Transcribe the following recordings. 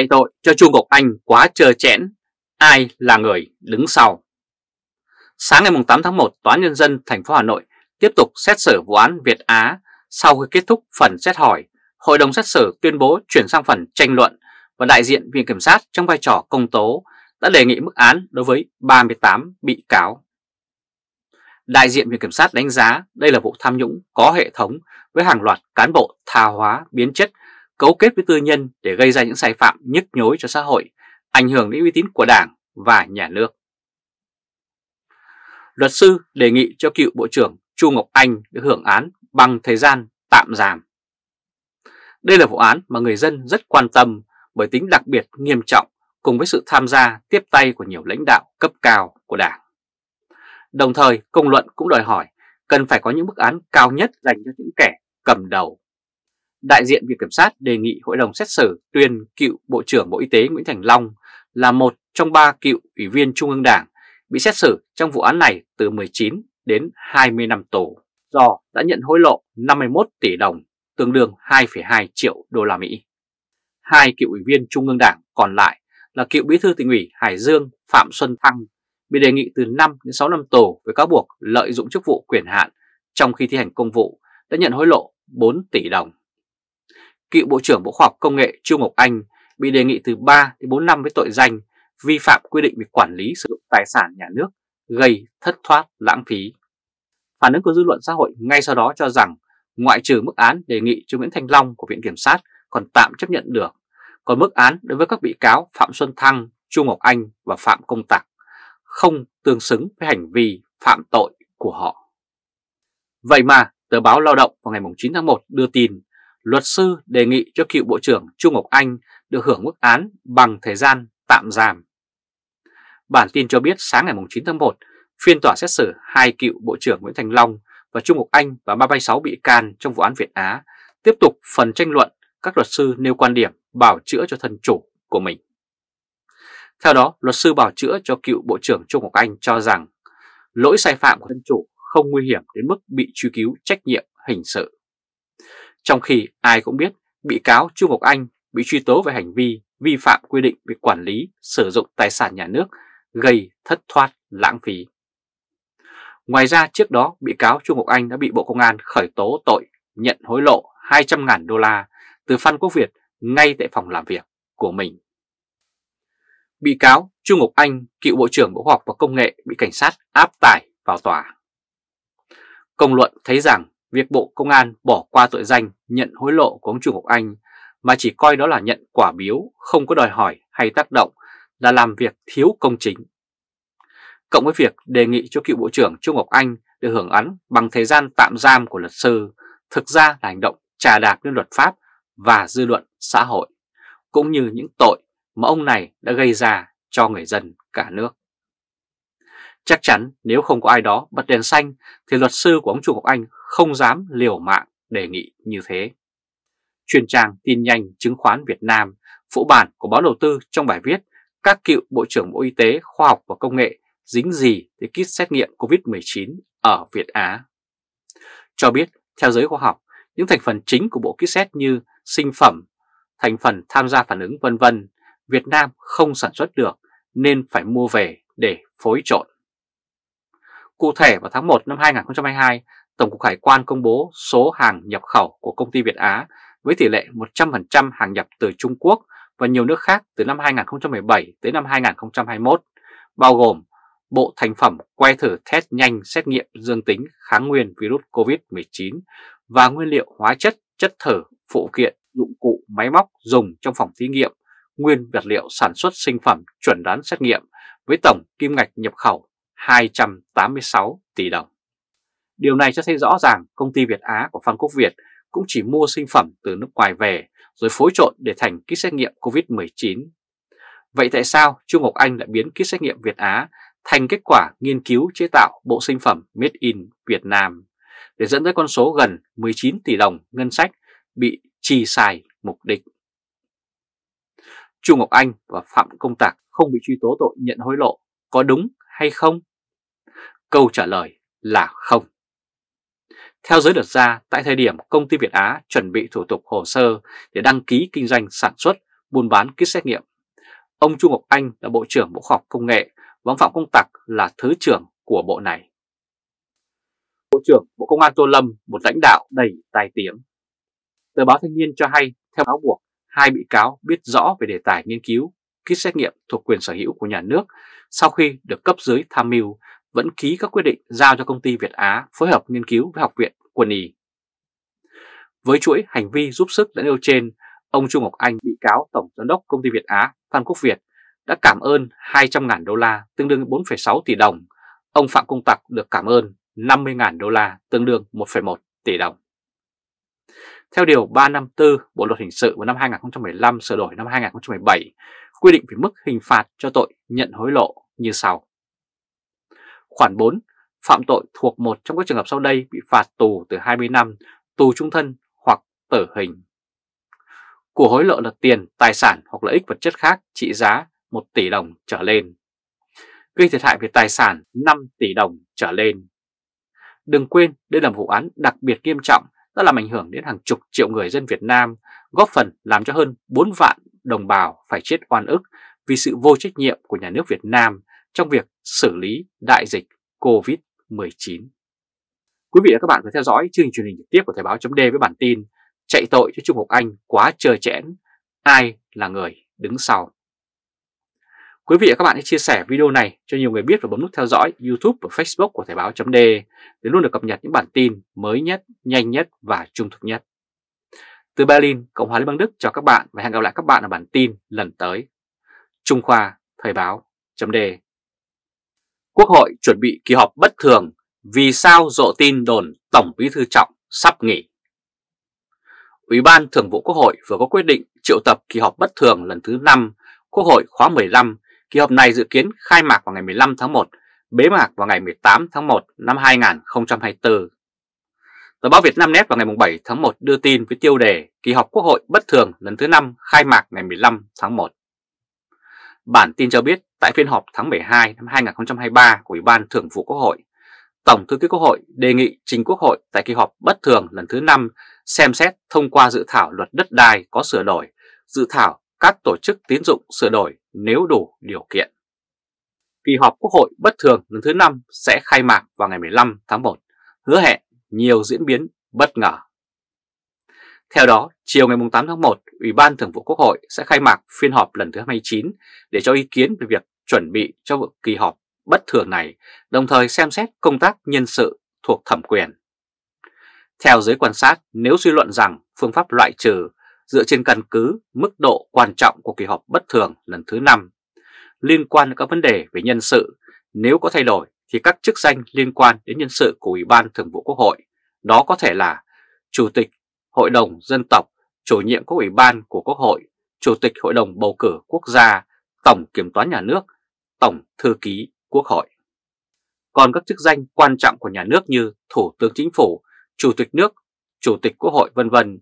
chạy tội cho trung Ngọc Anh quá trơ chẽn, ai là người đứng sau. Sáng ngày 8 tháng 1, Tòa Nhân dân thành phố Hà Nội tiếp tục xét xử vụ án Việt Á. Sau khi kết thúc phần xét hỏi, Hội đồng xét xử tuyên bố chuyển sang phần tranh luận và đại diện Viện Kiểm sát trong vai trò công tố đã đề nghị mức án đối với 38 bị cáo. Đại diện Viện Kiểm sát đánh giá đây là vụ tham nhũng có hệ thống với hàng loạt cán bộ tha hóa biến chất cấu kết với tư nhân để gây ra những sai phạm nhức nhối cho xã hội, ảnh hưởng đến uy tín của Đảng và nhà nước. Luật sư đề nghị cho cựu Bộ trưởng Chu Ngọc Anh được hưởng án bằng thời gian tạm giảm. Đây là vụ án mà người dân rất quan tâm bởi tính đặc biệt nghiêm trọng cùng với sự tham gia tiếp tay của nhiều lãnh đạo cấp cao của Đảng. Đồng thời, công luận cũng đòi hỏi cần phải có những bức án cao nhất dành cho những kẻ cầm đầu đại diện Viện Kiểm sát đề nghị Hội đồng xét xử tuyên cựu Bộ trưởng Bộ Y tế Nguyễn Thành Long là một trong ba cựu Ủy viên Trung ương Đảng bị xét xử trong vụ án này từ 19 đến 20 năm tù do đã nhận hối lộ 51 tỷ đồng, tương đương 2,2 triệu đô la Mỹ. Hai cựu ủy viên Trung ương Đảng còn lại là cựu bí thư tỉnh ủy Hải Dương Phạm Xuân Thăng bị đề nghị từ 5 đến 6 năm tù với cáo buộc lợi dụng chức vụ quyền hạn trong khi thi hành công vụ đã nhận hối lộ 4 tỷ đồng cựu Bộ trưởng Bộ Khoa học Công nghệ Trương Ngọc Anh bị đề nghị từ 3 đến 4 năm với tội danh vi phạm quy định về quản lý sử dụng tài sản nhà nước gây thất thoát lãng phí. Phản ứng của dư luận xã hội ngay sau đó cho rằng ngoại trừ mức án đề nghị cho Nguyễn Thanh Long của Viện Kiểm sát còn tạm chấp nhận được, còn mức án đối với các bị cáo Phạm Xuân Thăng, Chu Ngọc Anh và Phạm Công Tạc không tương xứng với hành vi phạm tội của họ. Vậy mà, tờ báo Lao động vào ngày 9 tháng 1 đưa tin luật sư đề nghị cho cựu Bộ trưởng Trung Ngọc Anh được hưởng mức án bằng thời gian tạm giam. Bản tin cho biết sáng ngày 9 tháng 1, phiên tòa xét xử hai cựu Bộ trưởng Nguyễn Thành Long và Trung Ngọc Anh và 336 bị can trong vụ án Việt Á tiếp tục phần tranh luận các luật sư nêu quan điểm bảo chữa cho thân chủ của mình. Theo đó, luật sư bảo chữa cho cựu Bộ trưởng Trung Ngọc Anh cho rằng lỗi sai phạm của thân chủ không nguy hiểm đến mức bị truy cứu trách nhiệm hình sự. Trong khi ai cũng biết bị cáo Chu Ngọc Anh bị truy tố về hành vi vi phạm quy định về quản lý sử dụng tài sản nhà nước gây thất thoát lãng phí. Ngoài ra trước đó bị cáo Chu Ngọc Anh đã bị Bộ Công an khởi tố tội nhận hối lộ 200.000 đô la từ Phan Quốc Việt ngay tại phòng làm việc của mình. Bị cáo Chu Ngọc Anh, cựu Bộ trưởng Bộ Học và Công nghệ bị cảnh sát áp tải vào tòa. Công luận thấy rằng việc Bộ Công an bỏ qua tội danh nhận hối lộ của ông Trung Ngọc Anh mà chỉ coi đó là nhận quả biếu, không có đòi hỏi hay tác động là làm việc thiếu công chính. Cộng với việc đề nghị cho cựu Bộ trưởng Trung Ngọc Anh được hưởng án bằng thời gian tạm giam của luật sư, thực ra là hành động trà đạp lên luật pháp và dư luận xã hội, cũng như những tội mà ông này đã gây ra cho người dân cả nước. Chắc chắn nếu không có ai đó bật đèn xanh thì luật sư của ông Chu Ngọc Anh không dám liều mạng đề nghị như thế. Chuyên trang tin nhanh chứng khoán Việt Nam, phụ bản của báo đầu tư trong bài viết các cựu Bộ trưởng Bộ Y tế, Khoa học và Công nghệ dính gì tới kit xét nghiệm COVID-19 ở Việt Á. Cho biết, theo giới khoa học, những thành phần chính của bộ kit xét như sinh phẩm, thành phần tham gia phản ứng vân vân, Việt Nam không sản xuất được nên phải mua về để phối trộn. Cụ thể vào tháng 1 năm 2022, Tổng cục Hải quan công bố số hàng nhập khẩu của công ty Việt Á với tỷ lệ 100% hàng nhập từ Trung Quốc và nhiều nước khác từ năm 2017 tới năm 2021, bao gồm bộ thành phẩm que thử test nhanh xét nghiệm dương tính kháng nguyên virus COVID-19 và nguyên liệu hóa chất, chất thử, phụ kiện, dụng cụ, máy móc dùng trong phòng thí nghiệm, nguyên vật liệu sản xuất sinh phẩm chuẩn đoán xét nghiệm với tổng kim ngạch nhập khẩu 286 tỷ đồng. Điều này cho thấy rõ ràng công ty Việt Á của Phan Quốc Việt cũng chỉ mua sinh phẩm từ nước ngoài về rồi phối trộn để thành kit xét nghiệm COVID-19. Vậy tại sao Trung Ngọc Anh lại biến kit xét nghiệm Việt Á thành kết quả nghiên cứu chế tạo bộ sinh phẩm Made in Việt Nam để dẫn tới con số gần 19 tỷ đồng ngân sách bị chi xài mục đích. Trung Ngọc Anh và Phạm Công Tạc không bị truy tố tội nhận hối lộ có đúng hay không Câu trả lời là không. Theo giới luật gia, tại thời điểm công ty Việt Á chuẩn bị thủ tục hồ sơ để đăng ký kinh doanh sản xuất, buôn bán kit xét nghiệm, ông Trung Ngọc Anh là Bộ trưởng Bộ Khoa học Công nghệ và ông Phạm Công tặc là Thứ trưởng của bộ này. Bộ trưởng Bộ Công an Tô Lâm, một lãnh đạo đầy tài tiếng. Tờ báo Thanh niên cho hay, theo cáo buộc, hai bị cáo biết rõ về đề tài nghiên cứu kit xét nghiệm thuộc quyền sở hữu của nhà nước sau khi được cấp dưới tham mưu vẫn ký các quyết định giao cho công ty Việt Á phối hợp nghiên cứu với Học viện Quân y. Với chuỗi hành vi giúp sức đã nêu trên, ông Trung Ngọc Anh bị cáo Tổng Giám đốc Công ty Việt Á Phan Quốc Việt đã cảm ơn 200.000 đô la tương đương 4,6 tỷ đồng. Ông Phạm Công Tặc được cảm ơn 50.000 đô la tương đương 1,1 tỷ đồng. Theo Điều 354 Bộ Luật Hình sự vào năm 2015 sửa đổi năm 2017, quy định về mức hình phạt cho tội nhận hối lộ như sau. Khoản 4. Phạm tội thuộc một trong các trường hợp sau đây bị phạt tù từ 20 năm, tù trung thân hoặc tử hình. Của hối lộ là tiền, tài sản hoặc lợi ích vật chất khác trị giá 1 tỷ đồng trở lên. Gây thiệt hại về tài sản 5 tỷ đồng trở lên. Đừng quên đây là vụ án đặc biệt nghiêm trọng đã làm ảnh hưởng đến hàng chục triệu người dân Việt Nam, góp phần làm cho hơn 4 vạn đồng bào phải chết oan ức vì sự vô trách nhiệm của nhà nước Việt Nam trong việc xử lý đại dịch COVID-19. Quý vị và các bạn vừa theo dõi chương trình truyền hình trực tiếp của Thời báo chấm với bản tin Chạy tội cho Trung Quốc Anh quá chờ chẽn, ai là người đứng sau. Quý vị và các bạn hãy chia sẻ video này cho nhiều người biết và bấm nút theo dõi YouTube và Facebook của Thời báo .d để luôn được cập nhật những bản tin mới nhất, nhanh nhất và trung thực nhất. Từ Berlin, Cộng hòa Liên bang Đức chào các bạn và hẹn gặp lại các bạn ở bản tin lần tới. Trung Khoa Thời báo .d Quốc hội chuẩn bị kỳ họp bất thường vì sao rộ tin đồn Tổng Bí Thư Trọng sắp nghỉ. Ủy ban Thường vụ Quốc hội vừa có quyết định triệu tập kỳ họp bất thường lần thứ 5 Quốc hội khóa 15. Kỳ họp này dự kiến khai mạc vào ngày 15 tháng 1, bế mạc vào ngày 18 tháng 1 năm 2024. Tờ báo Việt Nam Net vào ngày 7 tháng 1 đưa tin với tiêu đề Kỳ họp Quốc hội bất thường lần thứ 5 khai mạc ngày 15 tháng 1. Bản tin cho biết tại phiên họp tháng 12 năm 2023 của Ủy ban Thường vụ Quốc hội, Tổng thư ký Quốc hội đề nghị trình Quốc hội tại kỳ họp bất thường lần thứ 5 xem xét thông qua dự thảo luật đất đai có sửa đổi, dự thảo các tổ chức tín dụng sửa đổi nếu đủ điều kiện. Kỳ họp Quốc hội bất thường lần thứ 5 sẽ khai mạc vào ngày 15 tháng 1, hứa hẹn nhiều diễn biến bất ngờ. Theo đó, chiều ngày 8 tháng 1, Ủy ban Thường vụ Quốc hội sẽ khai mạc phiên họp lần thứ 29 để cho ý kiến về việc chuẩn bị cho kỳ họp bất thường này, đồng thời xem xét công tác nhân sự thuộc thẩm quyền. Theo giới quan sát, nếu suy luận rằng phương pháp loại trừ dựa trên căn cứ mức độ quan trọng của kỳ họp bất thường lần thứ 5 liên quan đến các vấn đề về nhân sự, nếu có thay đổi thì các chức danh liên quan đến nhân sự của Ủy ban Thường vụ Quốc hội, đó có thể là Chủ tịch Hội đồng Dân tộc, chủ nhiệm các ủy ban của Quốc hội, Chủ tịch Hội đồng Bầu cử Quốc gia, Tổng Kiểm toán Nhà nước, Tổng Thư ký Quốc hội. Còn các chức danh quan trọng của nhà nước như Thủ tướng Chính phủ, Chủ tịch nước, Chủ tịch Quốc hội vân vân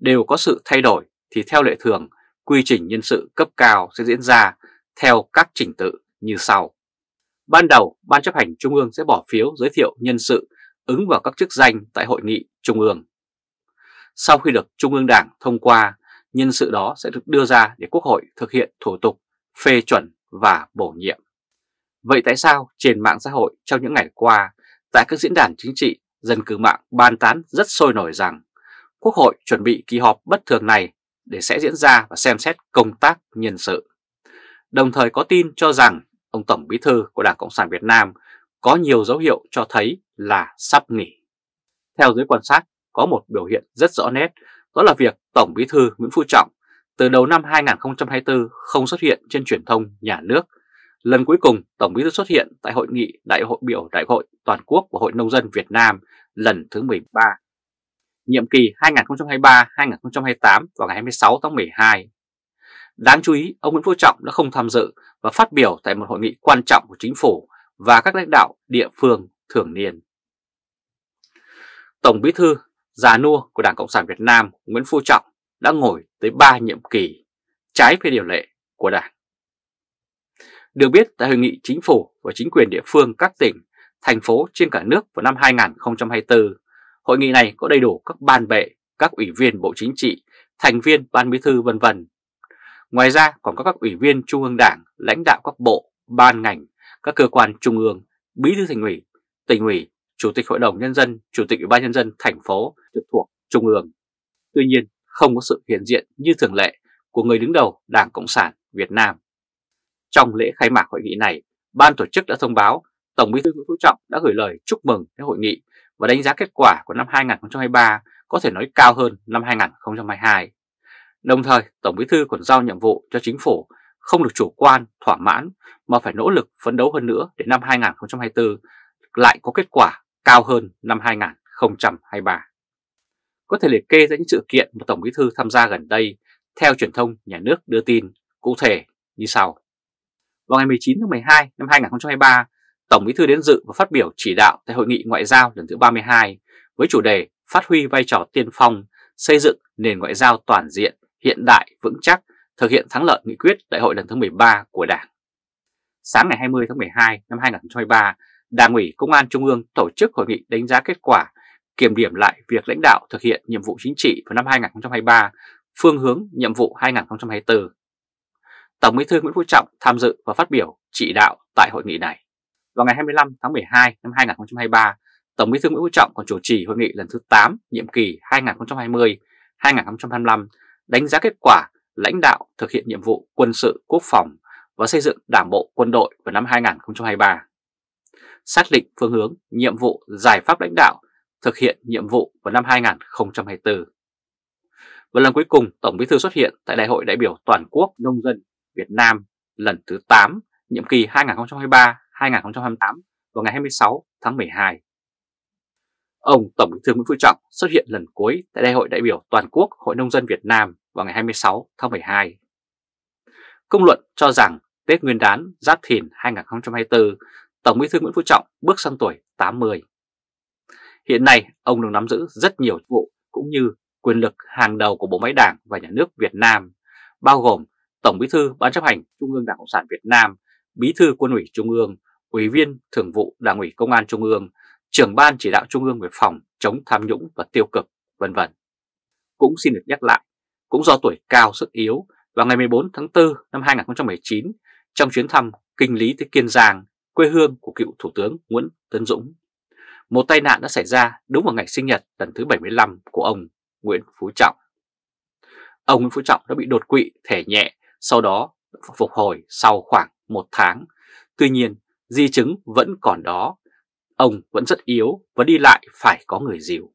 đều có sự thay đổi thì theo lệ thường, quy trình nhân sự cấp cao sẽ diễn ra theo các trình tự như sau. Ban đầu, Ban chấp hành Trung ương sẽ bỏ phiếu giới thiệu nhân sự ứng vào các chức danh tại hội nghị Trung ương. Sau khi được Trung ương Đảng thông qua, nhân sự đó sẽ được đưa ra để Quốc hội thực hiện thủ tục phê chuẩn và bổ nhiệm. Vậy tại sao trên mạng xã hội trong những ngày qua, tại các diễn đàn chính trị, dân cử mạng bàn tán rất sôi nổi rằng Quốc hội chuẩn bị kỳ họp bất thường này để sẽ diễn ra và xem xét công tác nhân sự. Đồng thời có tin cho rằng ông Tổng Bí Thư của Đảng Cộng sản Việt Nam có nhiều dấu hiệu cho thấy là sắp nghỉ. Theo giới quan sát, có một biểu hiện rất rõ nét, đó là việc Tổng Bí thư Nguyễn Phú Trọng từ đầu năm 2024 không xuất hiện trên truyền thông nhà nước. Lần cuối cùng Tổng Bí thư xuất hiện tại hội nghị Đại hội biểu Đại hội toàn quốc của Hội nông dân Việt Nam lần thứ 13. Nhiệm kỳ 2023-2028 vào ngày 26 tháng 12. Đáng chú ý, ông Nguyễn Phú Trọng đã không tham dự và phát biểu tại một hội nghị quan trọng của chính phủ và các lãnh đạo địa phương thường niên. Tổng Bí thư già nua của Đảng Cộng sản Việt Nam Nguyễn Phú Trọng đã ngồi tới 3 nhiệm kỳ, trái với điều lệ của Đảng. Được biết tại hội nghị chính phủ và chính quyền địa phương các tỉnh, thành phố trên cả nước vào năm 2024, hội nghị này có đầy đủ các ban bệ, các ủy viên Bộ Chính trị, thành viên Ban Bí thư vân vân. Ngoài ra còn có các ủy viên Trung ương Đảng, lãnh đạo các bộ, ban ngành, các cơ quan trung ương, bí thư thành ủy, tỉnh ủy Chủ tịch Hội đồng Nhân dân, Chủ tịch Ủy ban Nhân dân thành phố trực thuộc Trung ương. Tuy nhiên, không có sự hiện diện như thường lệ của người đứng đầu Đảng Cộng sản Việt Nam. Trong lễ khai mạc hội nghị này, ban tổ chức đã thông báo Tổng Bí thư Nguyễn Phú Trọng đã gửi lời chúc mừng đến hội nghị và đánh giá kết quả của năm 2023 có thể nói cao hơn năm 2022. Đồng thời, Tổng Bí thư còn giao nhiệm vụ cho chính phủ không được chủ quan, thỏa mãn mà phải nỗ lực phấn đấu hơn nữa để năm 2024 lại có kết quả cao hơn năm 2023. Có thể liệt kê ra những sự kiện mà Tổng Bí Thư tham gia gần đây theo truyền thông nhà nước đưa tin cụ thể như sau. Vào ngày 19 tháng 12 năm 2023, Tổng Bí Thư đến dự và phát biểu chỉ đạo tại Hội nghị Ngoại giao lần thứ 32 với chủ đề Phát huy vai trò tiên phong, xây dựng nền ngoại giao toàn diện, hiện đại, vững chắc, thực hiện thắng lợi nghị quyết đại hội lần thứ 13 của Đảng. Sáng ngày 20 tháng 12 năm 2023, Đảng ủy Công an Trung ương tổ chức hội nghị đánh giá kết quả, kiểm điểm lại việc lãnh đạo thực hiện nhiệm vụ chính trị vào năm 2023, phương hướng nhiệm vụ 2024. Tổng Bí thư Nguyễn Phú Trọng tham dự và phát biểu chỉ đạo tại hội nghị này. Vào ngày 25 tháng 12 năm 2023, Tổng Bí thư Nguyễn Phú Trọng còn chủ trì hội nghị lần thứ 8 nhiệm kỳ 2020-2025 đánh giá kết quả lãnh đạo thực hiện nhiệm vụ quân sự quốc phòng và xây dựng Đảng bộ quân đội vào năm 2023 xác định phương hướng, nhiệm vụ, giải pháp lãnh đạo, thực hiện nhiệm vụ vào năm 2024. Và lần cuối cùng, Tổng Bí thư xuất hiện tại Đại hội đại biểu toàn quốc nông dân Việt Nam lần thứ 8, nhiệm kỳ 2023-2028 vào ngày 26 tháng 12. Ông Tổng Bí thư Nguyễn Phú Trọng xuất hiện lần cuối tại Đại hội đại biểu toàn quốc Hội nông dân Việt Nam vào ngày 26 tháng 12. Công luận cho rằng Tết Nguyên đán Giáp Thìn 2024 Tổng bí thư Nguyễn Phú Trọng bước sang tuổi 80. Hiện nay, ông đang nắm giữ rất nhiều vụ cũng như quyền lực hàng đầu của bộ máy đảng và nhà nước Việt Nam, bao gồm Tổng bí thư Ban chấp hành Trung ương Đảng Cộng sản Việt Nam, Bí thư Quân ủy Trung ương, Ủy viên Thường vụ Đảng ủy Công an Trung ương, trưởng ban chỉ đạo Trung ương về phòng chống tham nhũng và tiêu cực, vân vân. Cũng xin được nhắc lại, cũng do tuổi cao sức yếu, vào ngày 14 tháng 4 năm 2019, trong chuyến thăm kinh lý tới Kiên Giang, quê hương của cựu Thủ tướng Nguyễn Tấn Dũng. Một tai nạn đã xảy ra đúng vào ngày sinh nhật lần thứ 75 của ông Nguyễn Phú Trọng. Ông Nguyễn Phú Trọng đã bị đột quỵ thể nhẹ, sau đó phục hồi sau khoảng một tháng. Tuy nhiên, di chứng vẫn còn đó, ông vẫn rất yếu và đi lại phải có người dìu.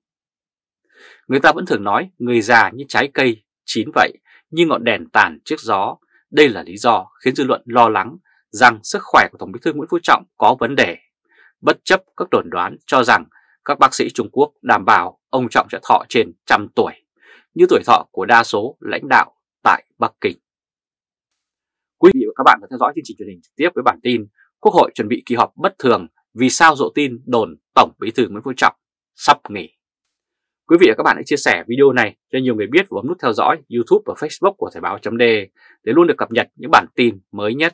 Người ta vẫn thường nói người già như trái cây chín vậy, như ngọn đèn tàn trước gió. Đây là lý do khiến dư luận lo lắng rằng sức khỏe của Tổng bí thư Nguyễn Phú Trọng có vấn đề, bất chấp các đồn đoán cho rằng các bác sĩ Trung Quốc đảm bảo ông Trọng sẽ thọ trên trăm tuổi, như tuổi thọ của đa số lãnh đạo tại Bắc Kinh. Quý vị và các bạn đã theo dõi chương trình truyền hình trực tiếp với bản tin Quốc hội chuẩn bị kỳ họp bất thường vì sao rộ tin đồn Tổng bí thư Nguyễn Phú Trọng sắp nghỉ. Quý vị và các bạn hãy chia sẻ video này cho nhiều người biết và bấm nút theo dõi YouTube và Facebook của Thời báo .de để luôn được cập nhật những bản tin mới nhất